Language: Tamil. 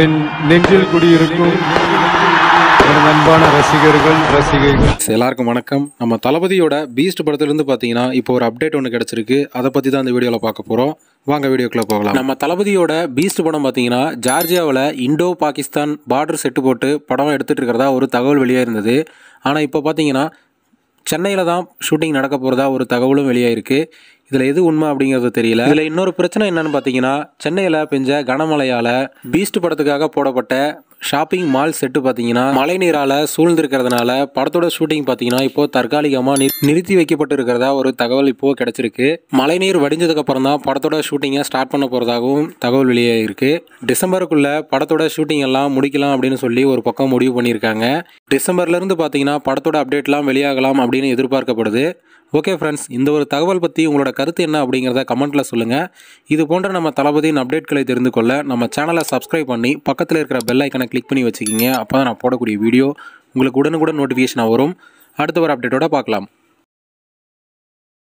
என் நெஞ்சில் குடியிருக்கும் ரசிகர்கள் எல்லாருக்கும் வணக்கம் நம்ம தளபதியோட பீஸ்ட் படத்திலிருந்து பார்த்தீங்கன்னா இப்போ ஒரு அப்டேட் ஒன்று கிடச்சிருக்கு அதை பற்றி தான் இந்த வீடியோவில் பார்க்க போகிறோம் வாங்க வீடியோக்குள்ளே போகலாம் நம்ம தளபதியோட பீஸ்ட் படம் பார்த்தீங்கன்னா ஜார்ஜியாவில் இண்டோ பாகிஸ்தான் பார்டர் செட்டு போட்டு படம் எடுத்துட்டு இருக்கிறதா ஒரு தகவல் வெளியாக இருந்தது ஆனால் இப்போ பார்த்தீங்கன்னா சென்னையில் தான் ஷூட்டிங் நடக்க போகிறதா ஒரு தகவலும் வெளியாயிருக்கு இதில் எது உண்மை அப்படிங்கிறது தெரியல இதில் இன்னொரு பிரச்சனை என்னன்னு பார்த்தீங்கன்னா சென்னையில் பெஞ்ச கனமழையால் பீஸ்ட் படத்துக்காக போடப்பட்ட ஷாப்பிங் மால் செட்டு பார்த்தீங்கன்னா மழை நீரால் சூழ்ந்திருக்கிறதுனால படத்தோட ஷூட்டிங் பார்த்தீங்கன்னா இப்போ தற்காலிகமாக நிறுத்தி வைக்கப்பட்டு இருக்கிறதா ஒரு தகவல் இப்போ கிடைச்சிருக்கு மழை நீர் அப்புறம் தான் படத்தோட ஷூட்டிங்கை ஸ்டார்ட் பண்ண போகிறதாகவும் தகவல் வெளியே இருக்கு டிசம்பருக்குள்ள படத்தோட ஷூட்டிங் எல்லாம் முடிக்கலாம் அப்படின்னு சொல்லி ஒரு பக்கம் முடிவு பண்ணியிருக்காங்க டிசம்பர்லேருந்து பார்த்தீங்கன்னா படத்தோட அப்டேட்லாம் வெளியாகலாம் அப்படின்னு எதிர்பார்க்கப்படுது ஓகே ஃப்ரெண்ட்ஸ் இந்த ஒரு தகவல் பற்றி உங்களோட கருத்து என்ன அப்படிங்கிறத கமெண்ட்டில் சொல்லுங்கள் இது போன்ற நம்ம தளபதியின் அப்டேட்களை தெரிந்து கொள்ள நம்ம சேனலை சப்ஸ்கிரைப் பண்ணி பக்கத்தில் இருக்கிற பெல் ஐக்கனை கிளிக் பண்ணி வச்சுக்கிங்க அப்போ தான் நான் போடக்கூடிய வீடியோ உங்களுக்கு உடனுக்குடன் நோட்டிஃபிகேஷனாக வரும் அடுத்த ஒரு அப்டேட்டோட பார்க்கலாம்